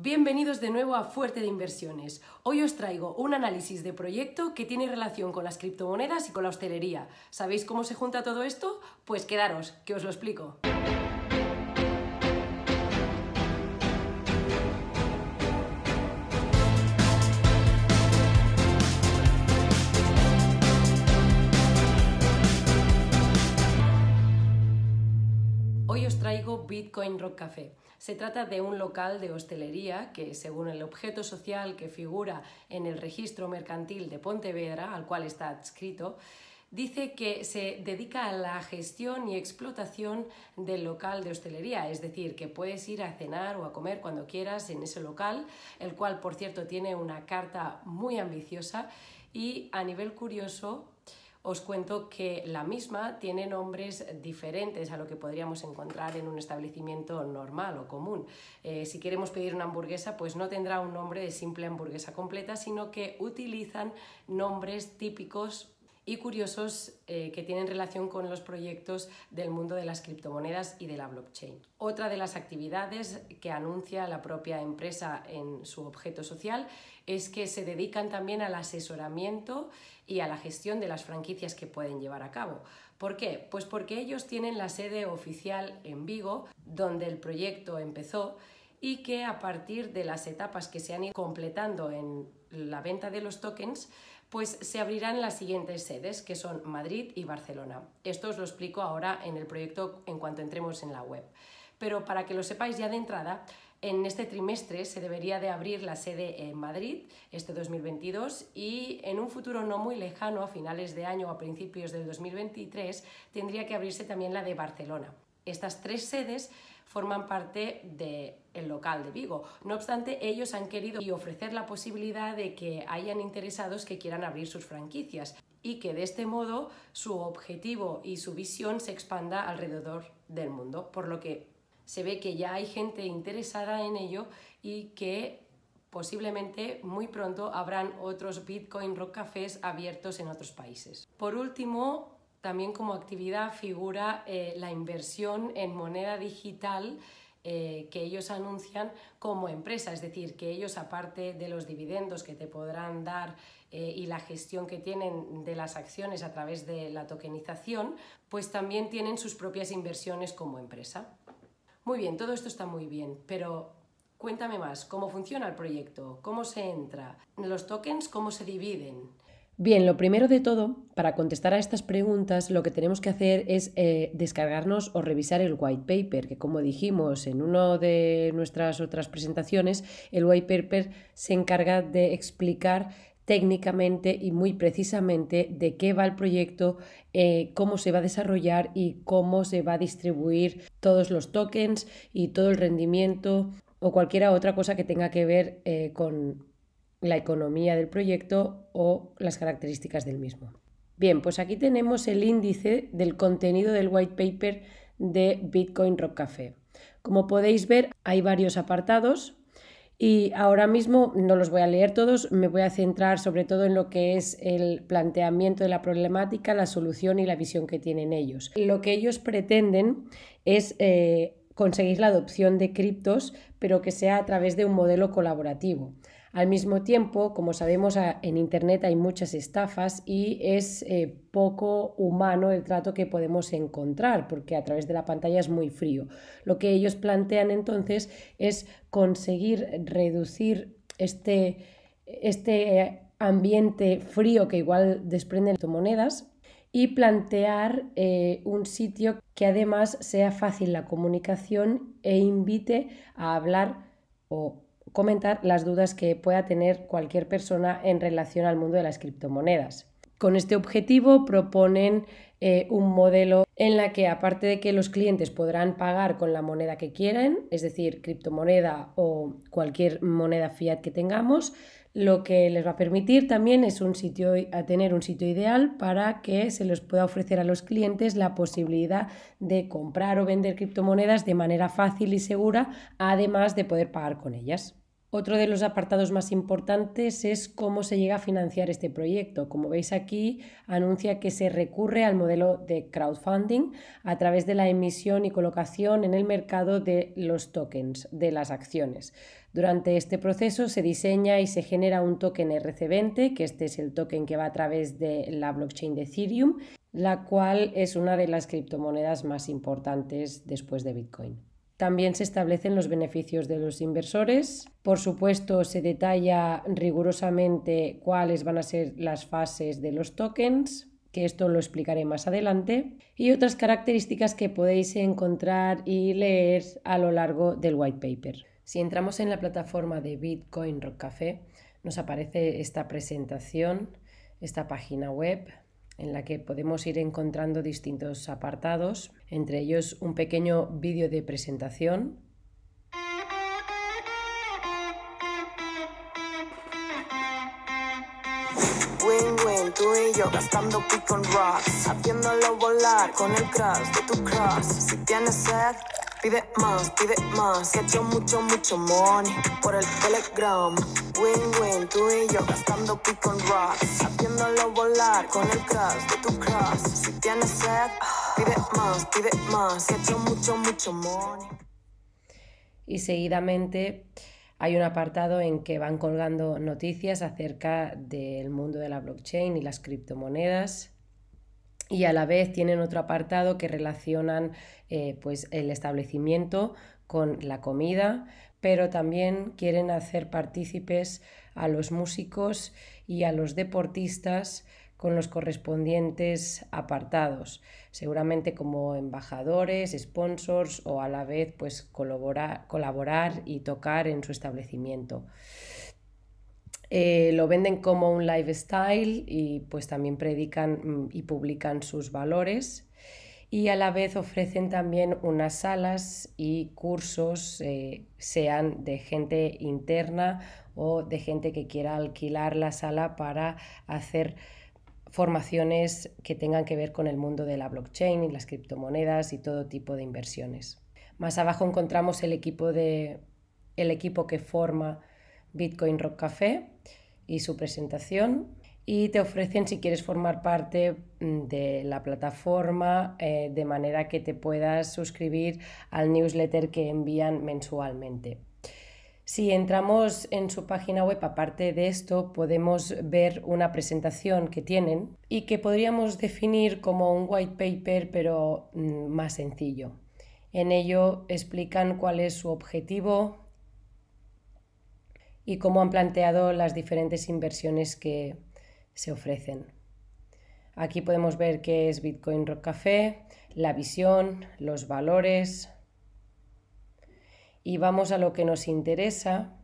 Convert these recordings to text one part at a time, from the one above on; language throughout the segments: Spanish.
Bienvenidos de nuevo a Fuerte de Inversiones. Hoy os traigo un análisis de proyecto que tiene relación con las criptomonedas y con la hostelería. ¿Sabéis cómo se junta todo esto? Pues quedaros, que os lo explico. traigo Bitcoin Rock Café. Se trata de un local de hostelería que, según el objeto social que figura en el registro mercantil de Pontevedra, al cual está adscrito, dice que se dedica a la gestión y explotación del local de hostelería, es decir, que puedes ir a cenar o a comer cuando quieras en ese local, el cual, por cierto, tiene una carta muy ambiciosa y a nivel curioso os cuento que la misma tiene nombres diferentes a lo que podríamos encontrar en un establecimiento normal o común. Eh, si queremos pedir una hamburguesa, pues no tendrá un nombre de simple hamburguesa completa, sino que utilizan nombres típicos y curiosos eh, que tienen relación con los proyectos del mundo de las criptomonedas y de la blockchain. Otra de las actividades que anuncia la propia empresa en su objeto social es que se dedican también al asesoramiento y a la gestión de las franquicias que pueden llevar a cabo. ¿Por qué? Pues porque ellos tienen la sede oficial en Vigo, donde el proyecto empezó y que a partir de las etapas que se han ido completando en la venta de los tokens, pues se abrirán las siguientes sedes, que son Madrid y Barcelona. Esto os lo explico ahora en el proyecto en cuanto entremos en la web. Pero para que lo sepáis ya de entrada, en este trimestre se debería de abrir la sede en Madrid, este 2022, y en un futuro no muy lejano, a finales de año o a principios del 2023, tendría que abrirse también la de Barcelona. Estas tres sedes forman parte de local de Vigo. No obstante, ellos han querido ofrecer la posibilidad de que hayan interesados que quieran abrir sus franquicias y que de este modo su objetivo y su visión se expanda alrededor del mundo, por lo que se ve que ya hay gente interesada en ello y que posiblemente muy pronto habrán otros Bitcoin Rock Cafés abiertos en otros países. Por último, también como actividad figura eh, la inversión en moneda digital eh, que ellos anuncian como empresa, es decir, que ellos aparte de los dividendos que te podrán dar eh, y la gestión que tienen de las acciones a través de la tokenización, pues también tienen sus propias inversiones como empresa. Muy bien, todo esto está muy bien, pero cuéntame más, ¿cómo funciona el proyecto? ¿Cómo se entra? ¿Los tokens cómo se dividen? Bien, lo primero de todo, para contestar a estas preguntas, lo que tenemos que hacer es eh, descargarnos o revisar el white paper, que como dijimos en una de nuestras otras presentaciones, el white paper se encarga de explicar técnicamente y muy precisamente de qué va el proyecto, eh, cómo se va a desarrollar y cómo se va a distribuir todos los tokens y todo el rendimiento o cualquier otra cosa que tenga que ver eh, con, la economía del proyecto o las características del mismo. Bien, pues aquí tenemos el índice del contenido del white paper de Bitcoin Rock Café. Como podéis ver, hay varios apartados y ahora mismo no los voy a leer todos, me voy a centrar sobre todo en lo que es el planteamiento de la problemática, la solución y la visión que tienen ellos. Lo que ellos pretenden es eh, conseguir la adopción de criptos, pero que sea a través de un modelo colaborativo. Al mismo tiempo, como sabemos, en Internet hay muchas estafas y es eh, poco humano el trato que podemos encontrar, porque a través de la pantalla es muy frío. Lo que ellos plantean entonces es conseguir reducir este, este eh, ambiente frío que igual desprenden monedas y plantear eh, un sitio que además sea fácil la comunicación e invite a hablar o comentar las dudas que pueda tener cualquier persona en relación al mundo de las criptomonedas. Con este objetivo proponen eh, un modelo en la que aparte de que los clientes podrán pagar con la moneda que quieren, es decir, criptomoneda o cualquier moneda fiat que tengamos, lo que les va a permitir también es un sitio, a tener un sitio ideal para que se les pueda ofrecer a los clientes la posibilidad de comprar o vender criptomonedas de manera fácil y segura, además de poder pagar con ellas. Otro de los apartados más importantes es cómo se llega a financiar este proyecto. Como veis aquí, anuncia que se recurre al modelo de crowdfunding a través de la emisión y colocación en el mercado de los tokens, de las acciones. Durante este proceso se diseña y se genera un token RC20, que este es el token que va a través de la blockchain de Ethereum, la cual es una de las criptomonedas más importantes después de Bitcoin. También se establecen los beneficios de los inversores. Por supuesto, se detalla rigurosamente cuáles van a ser las fases de los tokens, que esto lo explicaré más adelante, y otras características que podéis encontrar y leer a lo largo del white paper. Si entramos en la plataforma de Bitcoin Rock Café, nos aparece esta presentación, esta página web en la que podemos ir encontrando distintos apartados, entre ellos un pequeño vídeo de presentación y yo gastando volar con el tu Si tienes Pide más, pide más. He hecho mucho, mucho money por el Telegram. Win-win, tú y yo gastando pico on rocks. Haciéndolo volar con el crash de tu crash. Si tienes sed, pide más, pide más. He hecho mucho, mucho money. Y seguidamente hay un apartado en que van colgando noticias acerca del mundo de la blockchain y las criptomonedas y a la vez tienen otro apartado que relacionan eh, pues el establecimiento con la comida, pero también quieren hacer partícipes a los músicos y a los deportistas con los correspondientes apartados, seguramente como embajadores, sponsors o a la vez pues colaborar, colaborar y tocar en su establecimiento. Eh, lo venden como un lifestyle y pues también predican mm, y publican sus valores y a la vez ofrecen también unas salas y cursos, eh, sean de gente interna o de gente que quiera alquilar la sala para hacer formaciones que tengan que ver con el mundo de la blockchain y las criptomonedas y todo tipo de inversiones. Más abajo encontramos el equipo, el equipo que forma Bitcoin Rock Café y su presentación. Y te ofrecen si quieres formar parte mm, de la plataforma eh, de manera que te puedas suscribir al newsletter que envían mensualmente. Si entramos en su página web, aparte de esto, podemos ver una presentación que tienen y que podríamos definir como un white paper, pero mm, más sencillo. En ello explican cuál es su objetivo, y cómo han planteado las diferentes inversiones que se ofrecen. Aquí podemos ver qué es Bitcoin Rock Café, la visión, los valores. Y vamos a lo que nos interesa,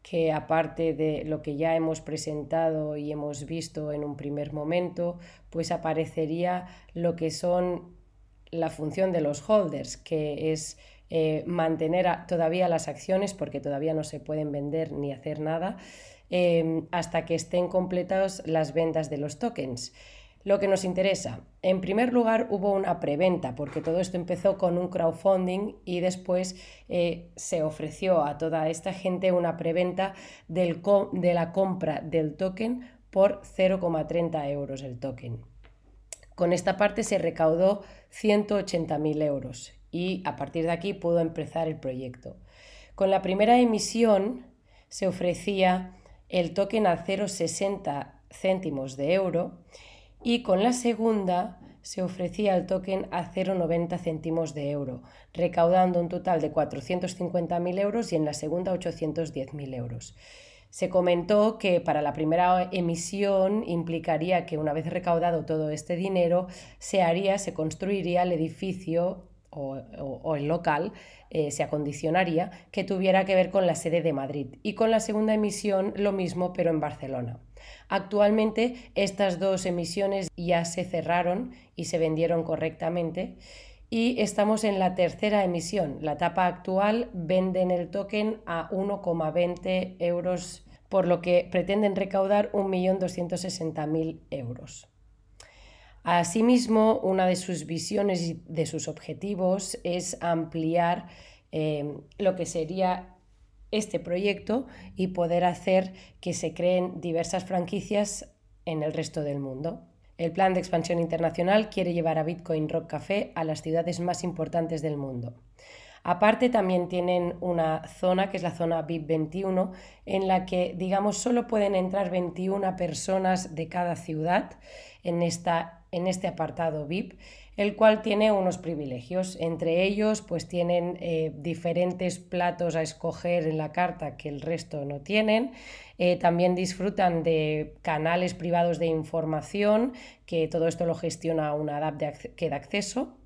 que aparte de lo que ya hemos presentado y hemos visto en un primer momento, pues aparecería lo que son la función de los holders, que es eh, mantener todavía las acciones porque todavía no se pueden vender ni hacer nada eh, hasta que estén completadas las ventas de los tokens. Lo que nos interesa, en primer lugar hubo una preventa porque todo esto empezó con un crowdfunding y después eh, se ofreció a toda esta gente una preventa del de la compra del token por 0,30 euros el token. Con esta parte se recaudó 180.000 euros y a partir de aquí pudo empezar el proyecto. Con la primera emisión se ofrecía el token a 0,60 céntimos de euro y con la segunda se ofrecía el token a 0,90 céntimos de euro, recaudando un total de 450.000 euros y en la segunda 810.000 euros. Se comentó que para la primera emisión implicaría que una vez recaudado todo este dinero, se haría, se construiría el edificio o, el local eh, se acondicionaría que tuviera que ver con la sede de Madrid y con la segunda emisión lo mismo pero en Barcelona. Actualmente estas dos emisiones ya se cerraron y se vendieron correctamente y estamos en la tercera emisión. La etapa actual venden el token a 1,20 euros, por lo que pretenden recaudar 1.260.000 euros. Asimismo, una de sus visiones y de sus objetivos es ampliar eh, lo que sería este proyecto y poder hacer que se creen diversas franquicias en el resto del mundo. El plan de expansión internacional quiere llevar a Bitcoin Rock Café a las ciudades más importantes del mundo. Aparte también tienen una zona que es la zona VIP 21 en la que digamos solo pueden entrar 21 personas de cada ciudad en esta en este apartado VIP, el cual tiene unos privilegios. Entre ellos, pues tienen eh, diferentes platos a escoger en la carta que el resto no tienen. Eh, también disfrutan de canales privados de información, que todo esto lo gestiona una app que da acceso.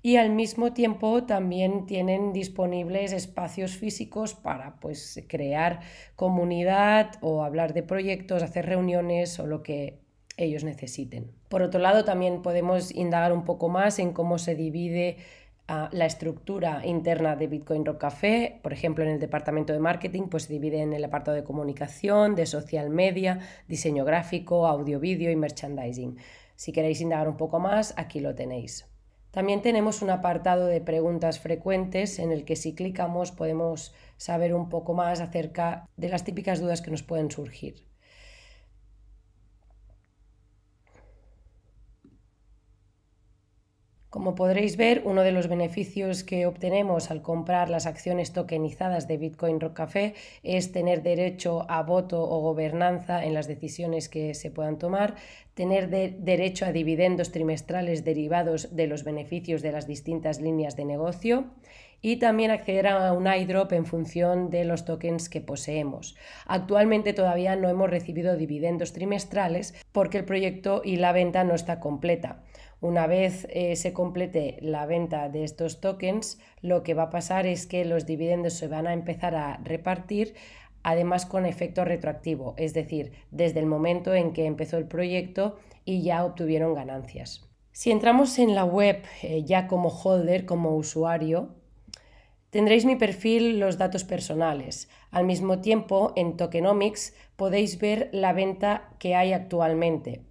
Y al mismo tiempo también tienen disponibles espacios físicos para pues, crear comunidad o hablar de proyectos, hacer reuniones o lo que ellos necesiten. Por otro lado, también podemos indagar un poco más en cómo se divide ah, la estructura interna de Bitcoin Rock Café. Por ejemplo, en el departamento de marketing pues, se divide en el apartado de comunicación, de social media, diseño gráfico, audio, vídeo y merchandising. Si queréis indagar un poco más, aquí lo tenéis. También tenemos un apartado de preguntas frecuentes en el que si clicamos podemos saber un poco más acerca de las típicas dudas que nos pueden surgir. Como podréis ver, uno de los beneficios que obtenemos al comprar las acciones tokenizadas de Bitcoin Rock Café es tener derecho a voto o gobernanza en las decisiones que se puedan tomar, tener derecho a dividendos trimestrales derivados de los beneficios de las distintas líneas de negocio y también acceder a un iDrop en función de los tokens que poseemos. Actualmente todavía no hemos recibido dividendos trimestrales porque el proyecto y la venta no está completa. Una vez eh, se complete la venta de estos tokens, lo que va a pasar es que los dividendos se van a empezar a repartir además con efecto retroactivo, es decir, desde el momento en que empezó el proyecto y ya obtuvieron ganancias. Si entramos en la web eh, ya como holder, como usuario, tendréis mi perfil, los datos personales. Al mismo tiempo, en Tokenomics podéis ver la venta que hay actualmente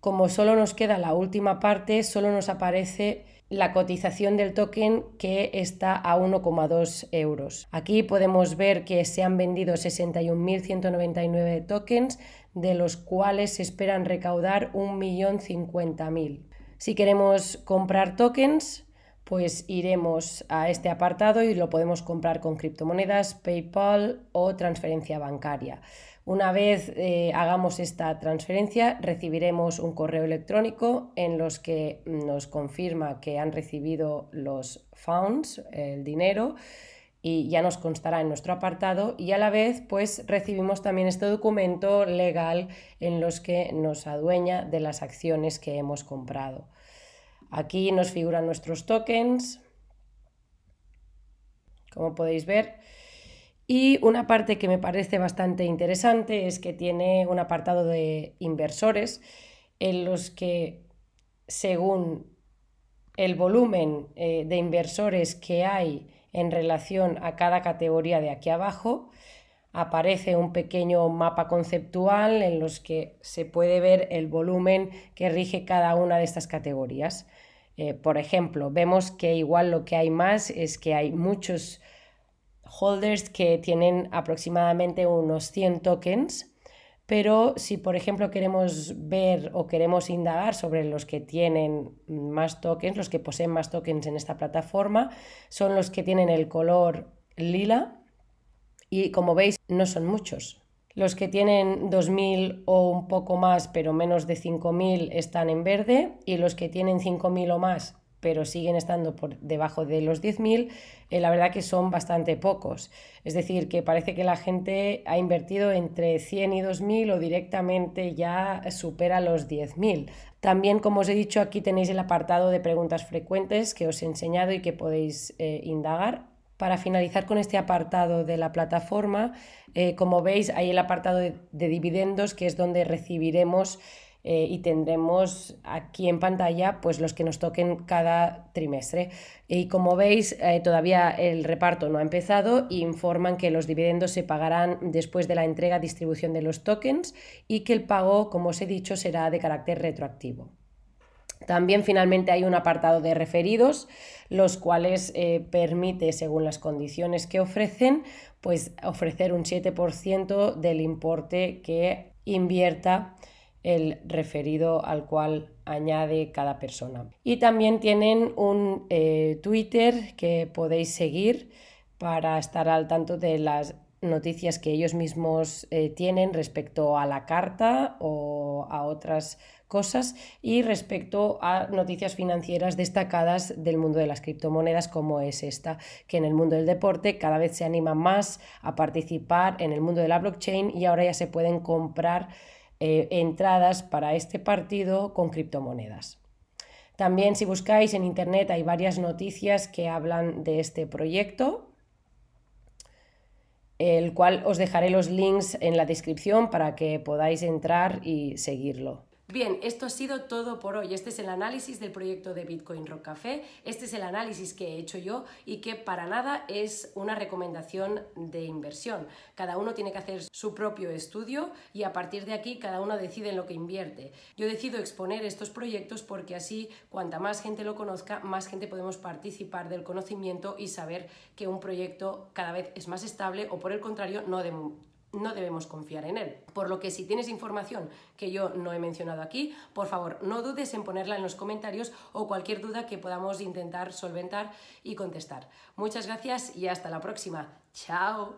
como solo nos queda la última parte, solo nos aparece la cotización del token que está a 1,2 euros. Aquí podemos ver que se han vendido 61.199 tokens, de los cuales se esperan recaudar 1.050.000. Si queremos comprar tokens, pues iremos a este apartado y lo podemos comprar con criptomonedas, PayPal o transferencia bancaria. Una vez eh, hagamos esta transferencia, recibiremos un correo electrónico en los que nos confirma que han recibido los funds, el dinero, y ya nos constará en nuestro apartado y a la vez pues recibimos también este documento legal en los que nos adueña de las acciones que hemos comprado. Aquí nos figuran nuestros tokens. Como podéis ver, y una parte que me parece bastante interesante es que tiene un apartado de inversores en los que, según el volumen eh, de inversores que hay en relación a cada categoría de aquí abajo, aparece un pequeño mapa conceptual en los que se puede ver el volumen que rige cada una de estas categorías. Eh, por ejemplo, vemos que igual lo que hay más es que hay muchos holders que tienen aproximadamente unos 100 tokens, pero si por ejemplo queremos ver o queremos indagar sobre los que tienen más tokens, los que poseen más tokens en esta plataforma, son los que tienen el color lila y como veis no son muchos. Los que tienen 2.000 o un poco más, pero menos de 5.000 están en verde y los que tienen 5.000 o más pero siguen estando por debajo de los 10.000, eh, la verdad que son bastante pocos. Es decir, que parece que la gente ha invertido entre 100 y 2.000 o directamente ya supera los 10.000. También, como os he dicho, aquí tenéis el apartado de preguntas frecuentes que os he enseñado y que podéis eh, indagar. Para finalizar con este apartado de la plataforma, eh, como veis, hay el apartado de dividendos, que es donde recibiremos eh, y tendremos aquí en pantalla pues los que nos toquen cada trimestre. Y como veis, eh, todavía el reparto no ha empezado informan que los dividendos se pagarán después de la entrega distribución de los tokens y que el pago, como os he dicho, será de carácter retroactivo. También finalmente hay un apartado de referidos, los cuales eh, permite, según las condiciones que ofrecen, pues ofrecer un 7% del importe que invierta el referido al cual añade cada persona. Y también tienen un eh, Twitter que podéis seguir para estar al tanto de las noticias que ellos mismos eh, tienen respecto a la carta o a otras cosas y respecto a noticias financieras destacadas del mundo de las criptomonedas como es esta, que en el mundo del deporte cada vez se anima más a participar en el mundo de la blockchain y ahora ya se pueden comprar eh, entradas para este partido con criptomonedas. También si buscáis en Internet hay varias noticias que hablan de este proyecto, el cual os dejaré los links en la descripción para que podáis entrar y seguirlo. Bien, esto ha sido todo por hoy. Este es el análisis del proyecto de Bitcoin Rock Café. Este es el análisis que he hecho yo y que para nada es una recomendación de inversión. Cada uno tiene que hacer su propio estudio y a partir de aquí cada uno decide en lo que invierte. Yo decido exponer estos proyectos porque así cuanta más gente lo conozca, más gente podemos participar del conocimiento y saber que un proyecto cada vez es más estable o por el contrario no, de, no debemos confiar en él. Por lo que si tienes información que yo no he mencionado aquí, por favor no dudes en ponerla en los comentarios o cualquier duda que podamos intentar solventar y contestar. Muchas gracias y hasta la próxima. ¡Chao!